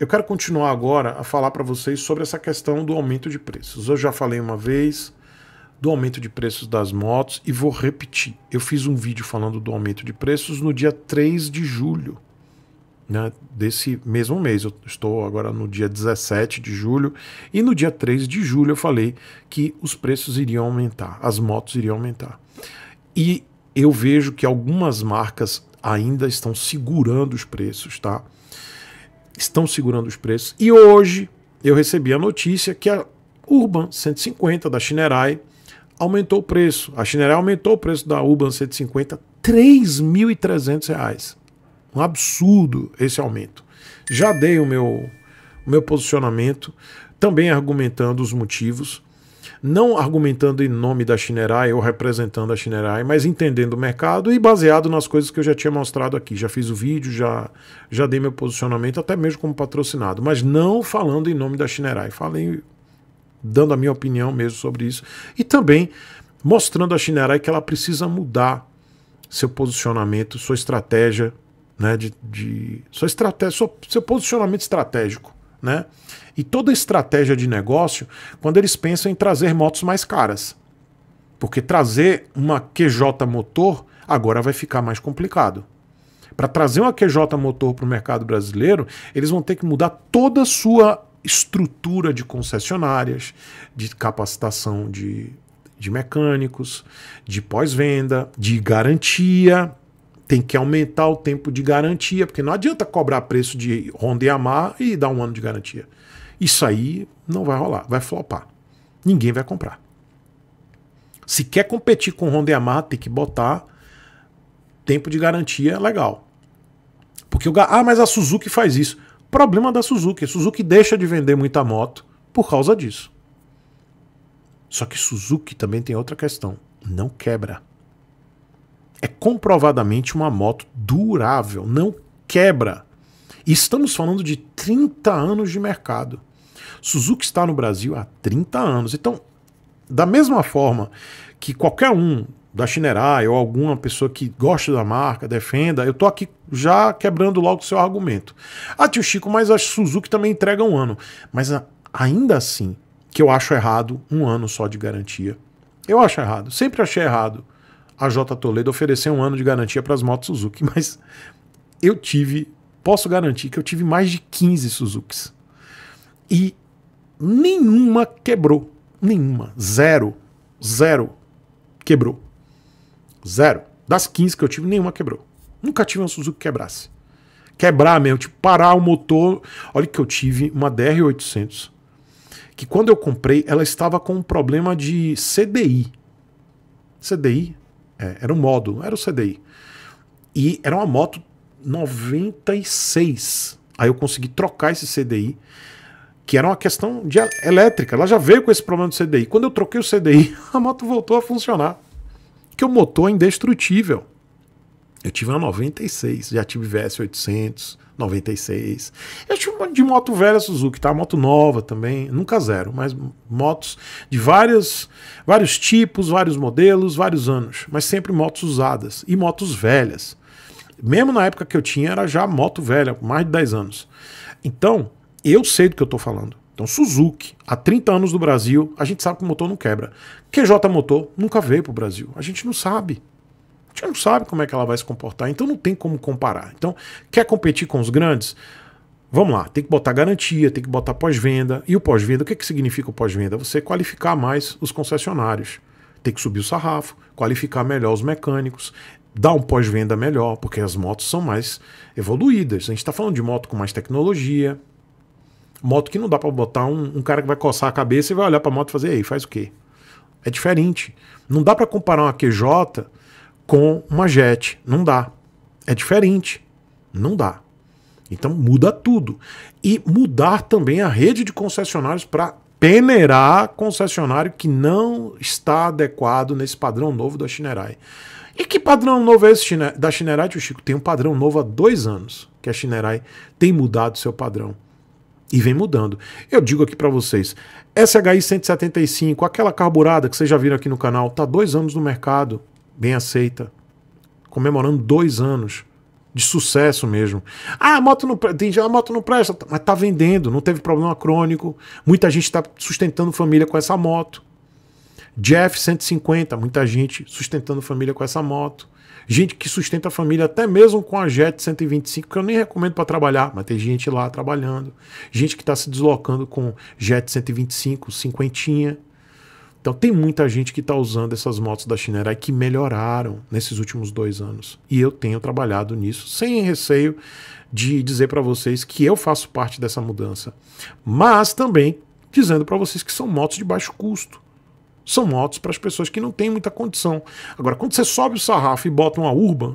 Eu quero continuar agora a falar para vocês sobre essa questão do aumento de preços. Eu já falei uma vez do aumento de preços das motos e vou repetir. Eu fiz um vídeo falando do aumento de preços no dia 3 de julho né, desse mesmo mês. Eu estou agora no dia 17 de julho e no dia 3 de julho eu falei que os preços iriam aumentar, as motos iriam aumentar. E eu vejo que algumas marcas ainda estão segurando os preços, tá? estão segurando os preços. E hoje eu recebi a notícia que a Urban 150 da Shinerai aumentou o preço. A Shinerai aumentou o preço da Urban 150 R$ reais. Um absurdo esse aumento. Já dei o meu, o meu posicionamento, também argumentando os motivos não argumentando em nome da Shinerai ou representando a Shinerai, mas entendendo o mercado e baseado nas coisas que eu já tinha mostrado aqui. Já fiz o vídeo, já, já dei meu posicionamento, até mesmo como patrocinado, mas não falando em nome da Shinerai. Falei dando a minha opinião mesmo sobre isso e também mostrando a Shinerai que ela precisa mudar seu posicionamento, sua estratégia, né, de, de sua estratégia, seu, seu posicionamento estratégico né? E toda estratégia de negócio, quando eles pensam em trazer motos mais caras. Porque trazer uma QJ motor agora vai ficar mais complicado. Para trazer uma QJ motor para o mercado brasileiro, eles vão ter que mudar toda a sua estrutura de concessionárias, de capacitação de, de mecânicos, de pós-venda, de garantia tem que aumentar o tempo de garantia, porque não adianta cobrar preço de Honda e Yamaha e dar um ano de garantia. Isso aí não vai rolar, vai flopar. Ninguém vai comprar. Se quer competir com Honda e Yamaha, tem que botar tempo de garantia legal. Porque o ah, mas a Suzuki faz isso. Problema da Suzuki, a Suzuki deixa de vender muita moto por causa disso. Só que Suzuki também tem outra questão, não quebra é comprovadamente uma moto durável, não quebra. E estamos falando de 30 anos de mercado. Suzuki está no Brasil há 30 anos. Então, da mesma forma que qualquer um da Shinerai ou alguma pessoa que gosta da marca, defenda, eu tô aqui já quebrando logo o seu argumento. Ah, tio Chico, mas a Suzuki também entrega um ano. Mas ah, ainda assim, que eu acho errado um ano só de garantia. Eu acho errado, sempre achei errado a J Toledo oferecer um ano de garantia para as motos Suzuki, mas eu tive, posso garantir que eu tive mais de 15 Suzukis. E nenhuma quebrou, nenhuma, zero, zero quebrou. Zero. Das 15 que eu tive, nenhuma quebrou. Nunca tive uma Suzuki que quebrasse. Quebrar mesmo, tipo parar o motor. Olha que eu tive uma DR800 que quando eu comprei, ela estava com um problema de CDI. CDI, é, era um modo, não era o CDI. E era uma moto 96. Aí eu consegui trocar esse CDI, que era uma questão de elétrica. Ela já veio com esse problema do CDI. Quando eu troquei o CDI, a moto voltou a funcionar. Que o motor é indestrutível. Eu tive uma 96, já tive VS 800, 96. Eu tinha de moto velha Suzuki, tá? Moto nova também, nunca zero, mas motos de várias, vários tipos, vários modelos, vários anos, mas sempre motos usadas e motos velhas. Mesmo na época que eu tinha, era já moto velha, mais de 10 anos. Então, eu sei do que eu tô falando. Então, Suzuki, há 30 anos do Brasil, a gente sabe que o motor não quebra. QJ Motor nunca veio pro Brasil, a gente não sabe gente não sabe como é que ela vai se comportar, então não tem como comparar. Então, quer competir com os grandes? Vamos lá, tem que botar garantia, tem que botar pós-venda. E o pós-venda, o que, que significa o pós-venda? Você qualificar mais os concessionários. Tem que subir o sarrafo, qualificar melhor os mecânicos, dar um pós-venda melhor, porque as motos são mais evoluídas. A gente está falando de moto com mais tecnologia, moto que não dá para botar um, um, cara que vai coçar a cabeça e vai olhar para a moto e fazer, aí, faz o quê? É diferente. Não dá para comparar uma QJ com uma jet. Não dá. É diferente. Não dá. Então muda tudo. E mudar também a rede de concessionários para peneirar concessionário que não está adequado nesse padrão novo da Chinerai. E que padrão novo é esse da Chinerai, tio Chico? Tem um padrão novo há dois anos que a Chinerai tem mudado seu padrão. E vem mudando. Eu digo aqui para vocês, SHI 175, aquela carburada que vocês já viram aqui no canal, tá dois anos no mercado, bem aceita, comemorando dois anos de sucesso mesmo. Ah, a moto não presta, a moto não presta, mas tá vendendo, não teve problema crônico. Muita gente está sustentando família com essa moto. Jeff 150, muita gente sustentando família com essa moto. Gente que sustenta a família até mesmo com a Jet 125, que eu nem recomendo para trabalhar, mas tem gente lá trabalhando. Gente que está se deslocando com Jet 125, cinquentinha. Então tem muita gente que está usando essas motos da Shinerai que melhoraram nesses últimos dois anos. E eu tenho trabalhado nisso sem receio de dizer para vocês que eu faço parte dessa mudança. Mas também dizendo para vocês que são motos de baixo custo. São motos para as pessoas que não têm muita condição. Agora, quando você sobe o sarrafo e bota uma Urban,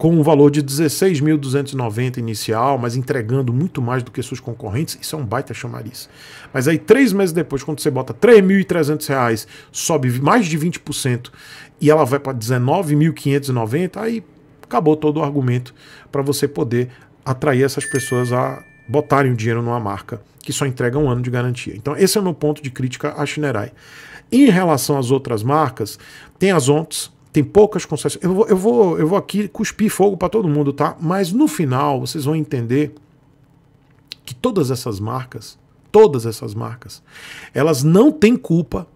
com um valor de 16.290 inicial, mas entregando muito mais do que seus concorrentes, isso é um baita chamariz. Mas aí, três meses depois, quando você bota 3.300 reais, sobe mais de 20% e ela vai para 19.590, aí acabou todo o argumento para você poder atrair essas pessoas a botarem o dinheiro numa marca que só entrega um ano de garantia. Então, esse é o meu ponto de crítica à Shinerai. Em relação às outras marcas, tem as ONTs, tem poucas concessões. Eu vou, eu vou, eu vou aqui cuspir fogo para todo mundo, tá? Mas no final vocês vão entender que todas essas marcas, todas essas marcas, elas não têm culpa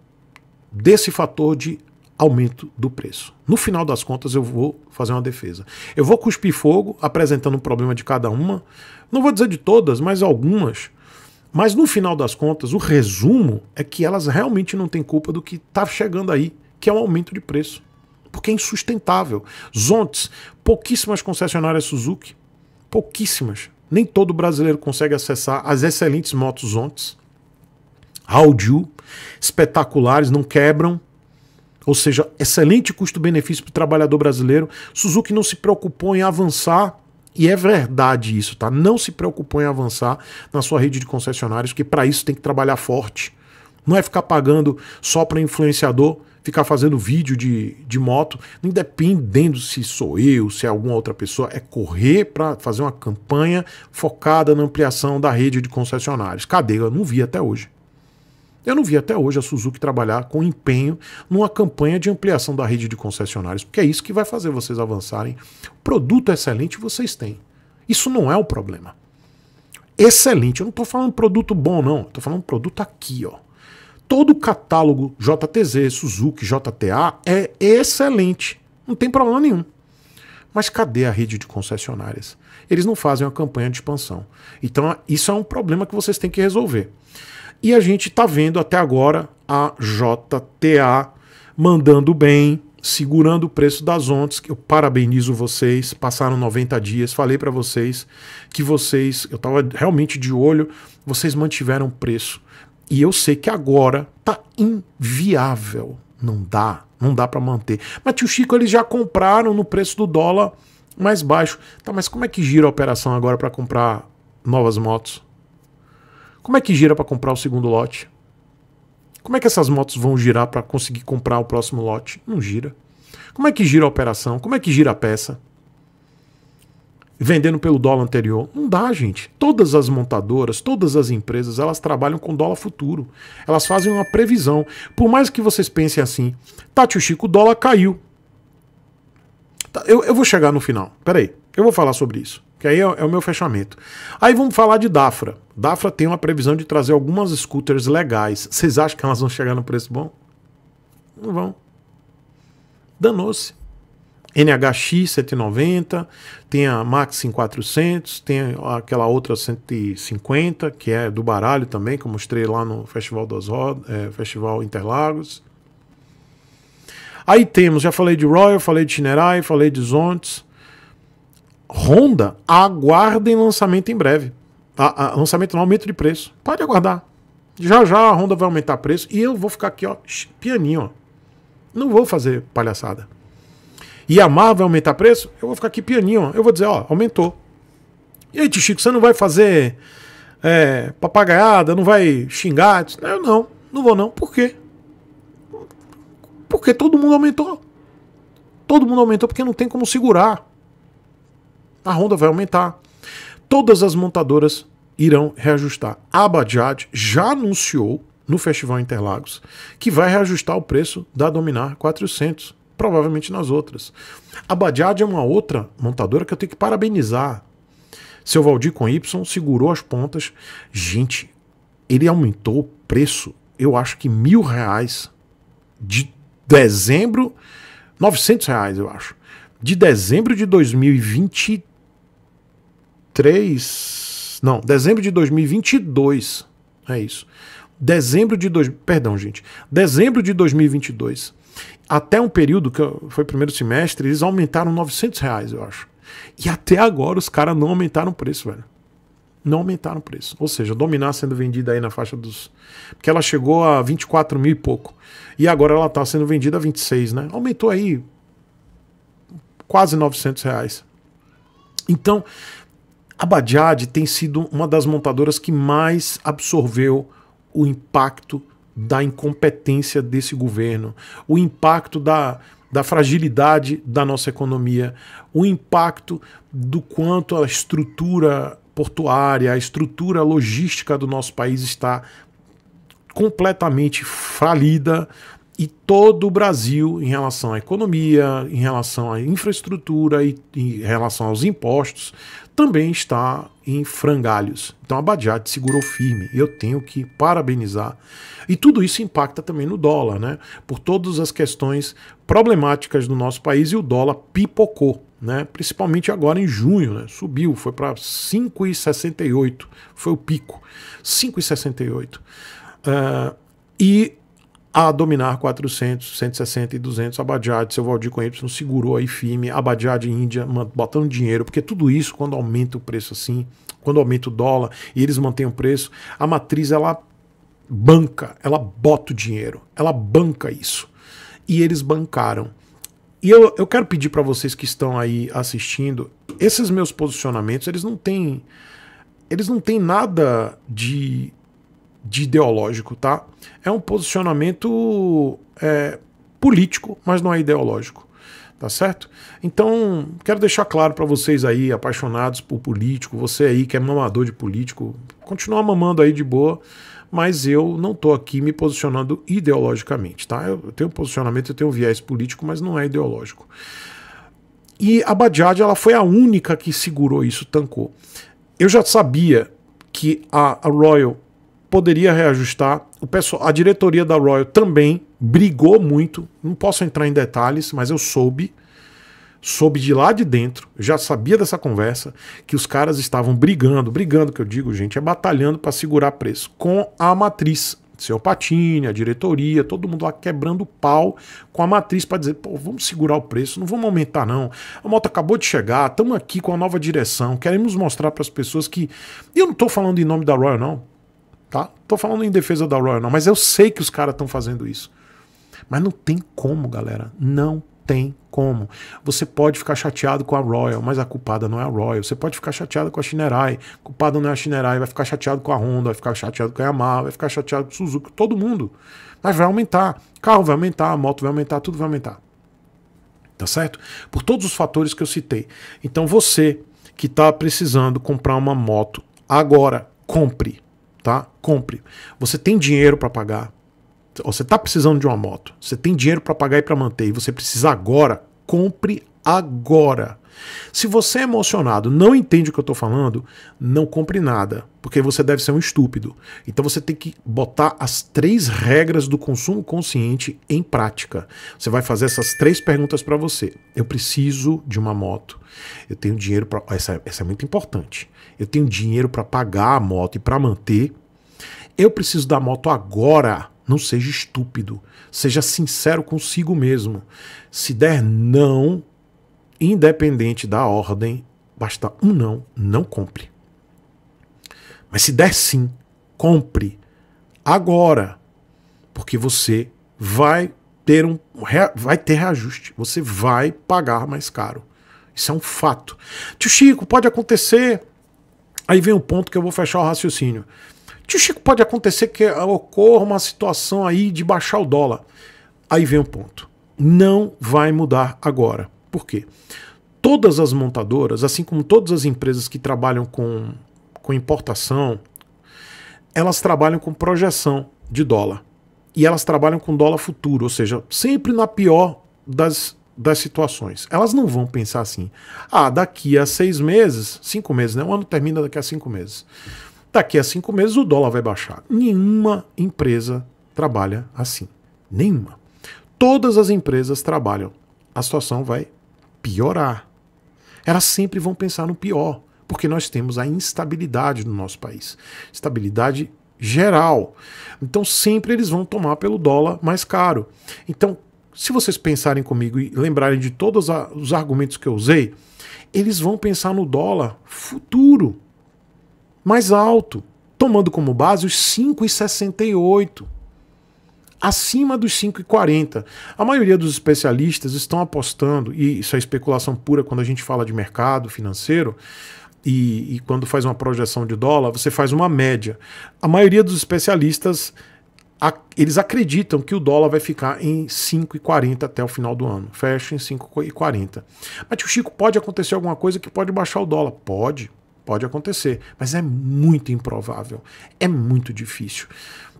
desse fator de aumento do preço. No final das contas, eu vou fazer uma defesa. Eu vou cuspir fogo, apresentando o um problema de cada uma. Não vou dizer de todas, mas algumas. Mas no final das contas, o resumo é que elas realmente não têm culpa do que está chegando aí, que é um aumento de preço porque é insustentável. Zontes, pouquíssimas concessionárias Suzuki, pouquíssimas. Nem todo brasileiro consegue acessar as excelentes motos Zontes. Audio, espetaculares, não quebram. Ou seja, excelente custo-benefício para o trabalhador brasileiro. Suzuki não se preocupou em avançar e é verdade isso, tá? Não se preocupou em avançar na sua rede de concessionários, que para isso tem que trabalhar forte não é ficar pagando só para influenciador ficar fazendo vídeo de, de moto, independendo se sou eu, se é alguma outra pessoa, é correr para fazer uma campanha focada na ampliação da rede de concessionários. Cadê? Eu não vi até hoje. Eu não vi até hoje a Suzuki trabalhar com empenho numa campanha de ampliação da rede de concessionários, porque é isso que vai fazer vocês avançarem. Produto excelente vocês têm. Isso não é o problema. Excelente, eu não estou falando produto bom, não. Estou falando produto aqui, ó todo o catálogo JTZ, Suzuki, JTA é excelente. Não tem problema nenhum. Mas cadê a rede de concessionárias? Eles não fazem uma campanha de expansão. Então, isso é um problema que vocês têm que resolver. E a gente está vendo até agora a JTA mandando bem, segurando o preço das Que Eu parabenizo vocês, passaram 90 dias. Falei para vocês que vocês, eu estava realmente de olho, vocês mantiveram o preço e eu sei que agora tá inviável. Não dá, não dá para manter. Mas tio Chico, eles já compraram no preço do dólar mais baixo. Tá, mas como é que gira a operação agora para comprar novas motos? Como é que gira para comprar o segundo lote? Como é que essas motos vão girar para conseguir comprar o próximo lote? Não gira. Como é que gira a operação? Como é que gira a peça? vendendo pelo dólar anterior. Não dá, gente. Todas as montadoras, todas as empresas, elas trabalham com dólar futuro. Elas fazem uma previsão. Por mais que vocês pensem assim, Tati, o Chico, o dólar caiu. Tá, eu, eu vou chegar no final. Peraí, eu vou falar sobre isso. Que aí é, é o meu fechamento. Aí vamos falar de Dafra. Dafra tem uma previsão de trazer algumas scooters legais. Vocês acham que elas vão chegar no preço bom? Não vão. Danou-se. NHX 790, tem a Maxim 400, tem aquela outra 150, que é do baralho também, que eu mostrei lá no Festival das Rodas, é, Festival Interlagos. Aí temos, já falei de Royal, falei de Chinerai, falei de Zontes. Honda, aguardem lançamento em breve. A, a, lançamento não, aumento de preço. Pode aguardar. Já já a Honda vai aumentar preço e eu vou ficar aqui, ó, pianinho, ó. Não vou fazer palhaçada e a Marvel aumentar preço, eu vou ficar aqui pianinho, eu vou dizer, ó, aumentou. E aí, tio Chico, você não vai fazer é, papagaiada, não vai xingar? Eu não, não vou não. Por quê? Porque todo mundo aumentou. Todo mundo aumentou porque não tem como segurar. A Honda vai aumentar. Todas as montadoras irão reajustar. A Bajaj já anunciou no Festival Interlagos que vai reajustar o preço da Dominar 400 provavelmente nas outras. A Badiad é uma outra montadora que eu tenho que parabenizar. Seu Valdir com Y segurou as pontas. Gente, ele aumentou o preço, eu acho que mil reais de dezembro, 900 reais eu acho, de dezembro de 2023, não, dezembro de 2022, é isso. Dezembro de dois, perdão, gente. Dezembro de 2022 até um período, que foi primeiro semestre, eles aumentaram 900 reais, eu acho. E até agora os caras não aumentaram o preço, velho. Não aumentaram o preço. Ou seja, Dominar sendo vendida aí na faixa dos. Porque ela chegou a 24 mil e pouco. E agora ela tá sendo vendida a 26, né? Aumentou aí quase 900 reais. Então, a Bajaj tem sido uma das montadoras que mais absorveu o impacto da incompetência desse governo, o impacto da, da fragilidade da nossa economia, o impacto do quanto a estrutura portuária, a estrutura logística do nosso país está completamente falida e todo o Brasil em relação à economia, em relação à infraestrutura e em relação aos impostos também está em frangalhos. Então a Bajaj segurou firme. Eu tenho que parabenizar. E tudo isso impacta também no dólar, né? Por todas as questões problemáticas do nosso país e o dólar pipocou, né? Principalmente agora em junho, né? Subiu, foi para 5,68, foi o pico. 5,68. Uh, e ah, a dominar 400, 160 e 200. A seu Valdir com Y, segurou aí firme. A Bajaj Índia botando dinheiro, porque tudo isso, quando aumenta o preço assim, quando aumenta o dólar e eles mantêm o preço, a matriz ela banca, ela bota o dinheiro, ela banca isso. E eles bancaram. E eu, eu quero pedir para vocês que estão aí assistindo, esses meus posicionamentos, eles não têm eles não têm nada de de ideológico, tá? É um posicionamento é, político, mas não é ideológico, tá certo? Então, quero deixar claro para vocês aí, apaixonados por político, você aí que é mamador de político, continua mamando aí de boa, mas eu não tô aqui me posicionando ideologicamente, tá? Eu tenho um posicionamento, eu tenho um viés político, mas não é ideológico. E a Badiad, ela foi a única que segurou isso, tancou. Eu já sabia que a Royal poderia reajustar. O pessoal, a diretoria da Royal também brigou muito. Não posso entrar em detalhes, mas eu soube, soube de lá de dentro, já sabia dessa conversa que os caras estavam brigando, brigando que eu digo, gente, é batalhando para segurar preço com a matriz. Seu Patini, a diretoria, todo mundo lá quebrando pau com a matriz para dizer: pô, vamos segurar o preço, não vamos aumentar, não. A moto acabou de chegar, estamos aqui com a nova direção, queremos mostrar para as pessoas que. Eu não estou falando em nome da Royal, não Tá? Tô falando em defesa da Royal, não, mas eu sei que os caras estão fazendo isso. Mas não tem como, galera. Não tem como. Você pode ficar chateado com a Royal, mas a culpada não é a Royal. Você pode ficar chateado com a Shinerai, culpada não é a Shinerai, vai ficar chateado com a Honda, vai ficar chateado com a Yamaha, vai ficar chateado com o Suzuki, todo mundo. Mas vai aumentar. Carro vai aumentar, moto vai aumentar, tudo vai aumentar. Tá certo? Por todos os fatores que eu citei. Então você que está precisando comprar uma moto agora, compre tá? Compre. Você tem dinheiro para pagar. Você está precisando de uma moto. Você tem dinheiro para pagar e para manter. E você precisa agora. Compre agora. Se você é emocionado, não entende o que eu estou falando, não compre nada, porque você deve ser um estúpido. Então você tem que botar as três regras do consumo consciente em prática. Você vai fazer essas três perguntas para você. Eu preciso de uma moto. Eu tenho dinheiro para essa, essa é muito importante. Eu tenho dinheiro para pagar a moto e para manter. Eu preciso da moto agora. Não seja estúpido. Seja sincero consigo mesmo. Se der não, independente da ordem, basta um não, não compre. Mas se der sim, compre agora, porque você vai ter um vai ter reajuste, você vai pagar mais caro. Isso é um fato. Tio Chico, pode acontecer. Aí vem um ponto que eu vou fechar o raciocínio. Tio Chico, pode acontecer que ocorra uma situação aí de baixar o dólar. Aí vem um ponto. Não vai mudar agora. Por quê? Todas as montadoras, assim como todas as empresas que trabalham com, com importação, elas trabalham com projeção de dólar. E elas trabalham com dólar futuro, ou seja, sempre na pior das, das situações. Elas não vão pensar assim, ah, daqui a seis meses, cinco meses, né? Um ano termina daqui a cinco meses. Daqui a cinco meses o dólar vai baixar. Nenhuma empresa trabalha assim. Nenhuma. Todas as empresas trabalham. A situação vai piorar. Elas sempre vão pensar no pior, porque nós temos a instabilidade no nosso país instabilidade geral. Então sempre eles vão tomar pelo dólar mais caro. Então, se vocês pensarem comigo e lembrarem de todos os argumentos que eu usei, eles vão pensar no dólar futuro mais alto, tomando como base os 5,68 acima dos 5,40. A maioria dos especialistas estão apostando, e isso é especulação pura quando a gente fala de mercado financeiro, e, e quando faz uma projeção de dólar, você faz uma média. A maioria dos especialistas eles acreditam que o dólar vai ficar em 5,40 até o final do ano. Fecha em 5,40. Mas tio Chico, pode acontecer alguma coisa que pode baixar o dólar? Pode, pode acontecer. Mas é muito improvável. É muito difícil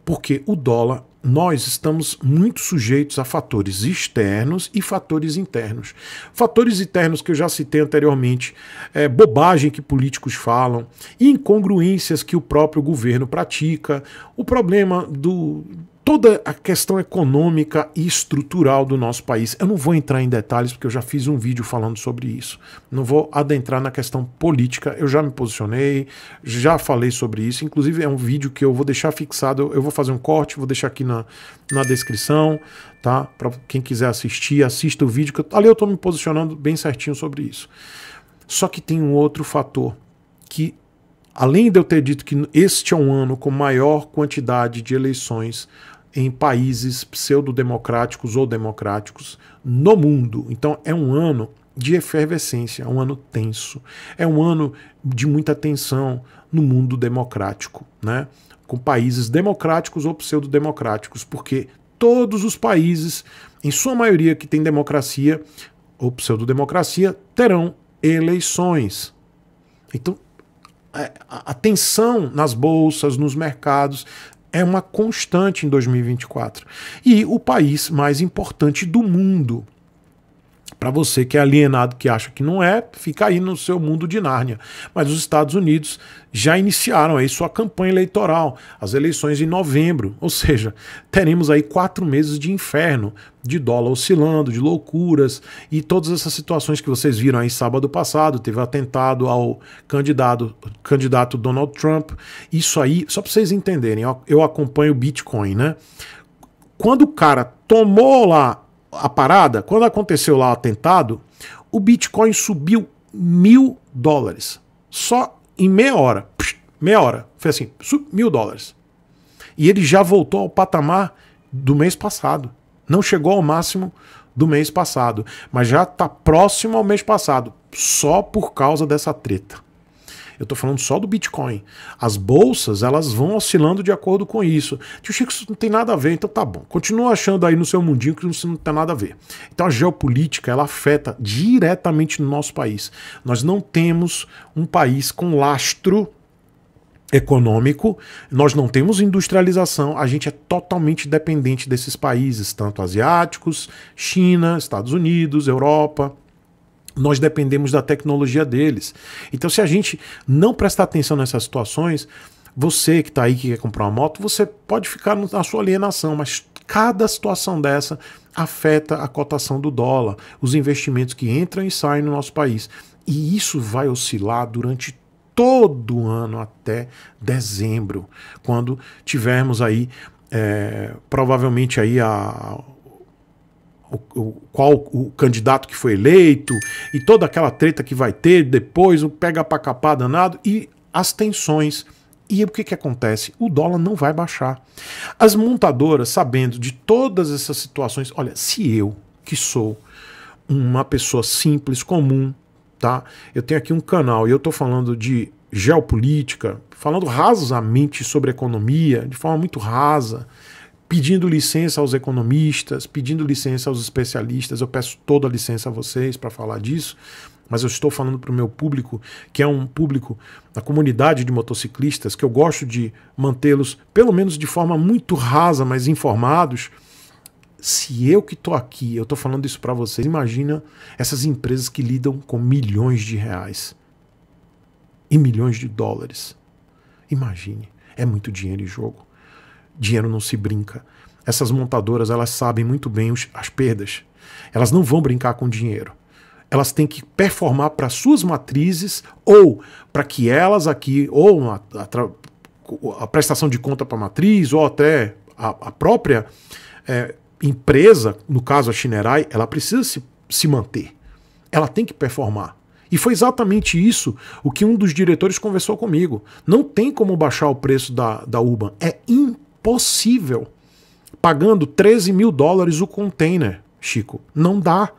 porque o dólar nós estamos muito sujeitos a fatores externos e fatores internos. Fatores internos que eu já citei anteriormente, é, bobagem que políticos falam, incongruências que o próprio governo pratica, o problema do, toda a questão econômica e estrutural do nosso país. Eu não vou entrar em detalhes porque eu já fiz um vídeo falando sobre isso. Não vou adentrar na questão política. Eu já me posicionei, já falei sobre isso. Inclusive é um vídeo que eu vou deixar fixado. Eu vou fazer um corte, vou deixar aqui na, na descrição, tá? Para quem quiser assistir, assista o vídeo. Que eu, ali eu estou me posicionando bem certinho sobre isso. Só que tem um outro fator que Além de eu ter dito que este é um ano com maior quantidade de eleições em países pseudo-democráticos ou democráticos no mundo. Então é um ano de efervescência, é um ano tenso, é um ano de muita tensão no mundo democrático, né? com países democráticos ou pseudo-democráticos, porque todos os países, em sua maioria que tem democracia ou pseudo-democracia, terão eleições. Então, é, a tensão nas bolsas, nos mercados, é uma constante em 2024. E o país mais importante do mundo para você que é alienado, que acha que não é, fica aí no seu mundo de Nárnia. Mas os Estados Unidos já iniciaram aí sua campanha eleitoral, as eleições em novembro. Ou seja, teremos aí quatro meses de inferno, de dólar oscilando, de loucuras e todas essas situações que vocês viram aí sábado passado. Teve atentado ao candidato, candidato Donald Trump. Isso aí, só para vocês entenderem, eu acompanho o Bitcoin, né? Quando o cara tomou lá a parada, quando aconteceu lá o atentado, o Bitcoin subiu mil dólares. Só em meia hora. Psh, meia hora. Foi assim, mil dólares. E ele já voltou ao patamar do mês passado. Não chegou ao máximo do mês passado, mas já está próximo ao mês passado, só por causa dessa treta. Eu estou falando só do Bitcoin. As bolsas, elas vão oscilando de acordo com isso. Tio Chico, isso não tem nada a ver, então tá bom. Continua achando aí no seu mundinho que isso não tem nada a ver. Então a geopolítica, ela afeta diretamente no nosso país. Nós não temos um país com lastro econômico, nós não temos industrialização, a gente é totalmente dependente desses países, tanto asiáticos, China, Estados Unidos, Europa, nós dependemos da tecnologia deles. Então, se a gente não prestar atenção nessas situações, você que está aí que quer comprar uma moto, você pode ficar na sua alienação, mas cada situação dessa afeta a cotação do dólar, os investimentos que entram e saem no nosso país. E isso vai oscilar durante todo ano até dezembro, quando tivermos aí é, provavelmente aí a o, o, qual o candidato que foi eleito e toda aquela treta que vai ter depois, o pega para capar danado e as tensões. E o que, que acontece? O dólar não vai baixar. As montadoras, sabendo de todas essas situações, olha, se eu, que sou uma pessoa simples, comum, tá? Eu tenho aqui um canal e eu estou falando de geopolítica, falando rasamente sobre economia, de forma muito rasa, pedindo licença aos economistas, pedindo licença aos especialistas. Eu peço toda a licença a vocês para falar disso, mas eu estou falando para o meu público, que é um público da comunidade de motociclistas, que eu gosto de mantê-los, pelo menos de forma muito rasa, mas informados. Se eu que estou aqui, eu estou falando isso para vocês, imagina essas empresas que lidam com milhões de reais e milhões de dólares. Imagine, é muito dinheiro em jogo. Dinheiro não se brinca. Essas montadoras, elas sabem muito bem os, as perdas. Elas não vão brincar com dinheiro. Elas têm que performar para suas matrizes ou para que elas aqui, ou a, a prestação de conta para a matriz, ou até a, a própria é, empresa, no caso a Shinerai, ela precisa se, se manter. Ela tem que performar. E foi exatamente isso o que um dos diretores conversou comigo. Não tem como baixar o preço da, da Uban É impossível possível pagando 13 mil dólares o container, Chico. Não dá.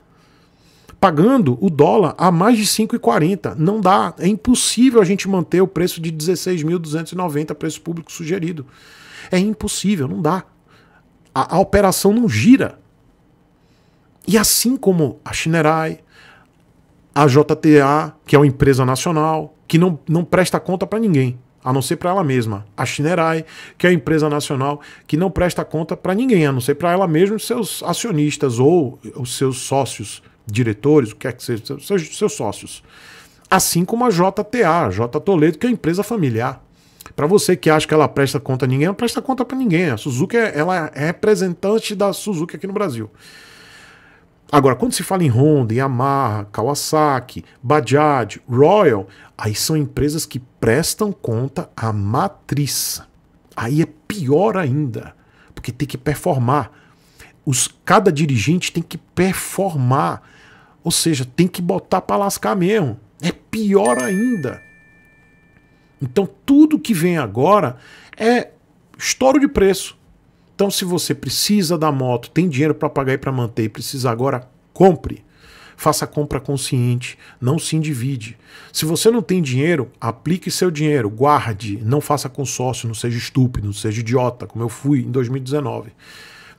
Pagando o dólar a mais de 5,40. Não dá. É impossível a gente manter o preço de 16.290 preço público sugerido. É impossível, não dá. A, a operação não gira. E assim como a Shinerai, a JTA, que é uma empresa nacional, que não, não presta conta para ninguém a não ser para ela mesma. A Shinerai, que é a empresa nacional que não presta conta para ninguém, a não ser para ela mesma, seus acionistas ou os seus sócios, diretores, o que é que seja, seus, seus sócios. Assim como a JTA, a J Toledo, que é a empresa familiar. Para você que acha que ela presta conta a ninguém, ela presta conta para ninguém. A Suzuki é, ela é representante da Suzuki aqui no Brasil. Agora, quando se fala em Honda, Yamaha, Kawasaki, Bajaj, Royal, aí são empresas que prestam conta à matriz. Aí é pior ainda, porque tem que performar. Os, cada dirigente tem que performar, ou seja, tem que botar para lascar mesmo. É pior ainda. Então, tudo que vem agora é estouro de preço. Então, se você precisa da moto, tem dinheiro para pagar e para manter e precisa agora, compre. Faça compra consciente, não se endivide. Se você não tem dinheiro, aplique seu dinheiro, guarde, não faça consórcio, não seja estúpido, não seja idiota, como eu fui em 2019.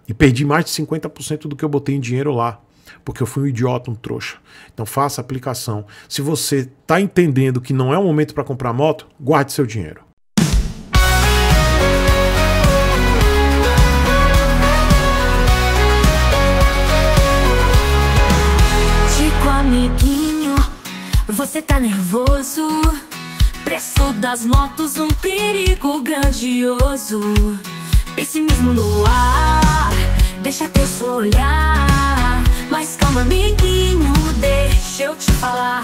E perdi mais de 50% do que eu botei em dinheiro lá, porque eu fui um idiota, um trouxa. Então faça aplicação. Se você está entendendo que não é o momento para comprar moto, guarde seu dinheiro. você tá nervoso Preço das motos um perigo grandioso Pessimismo no ar Deixa teu olhar Mas calma amiguinho, deixa eu te falar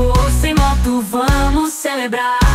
ou sem moto, vamos celebrar.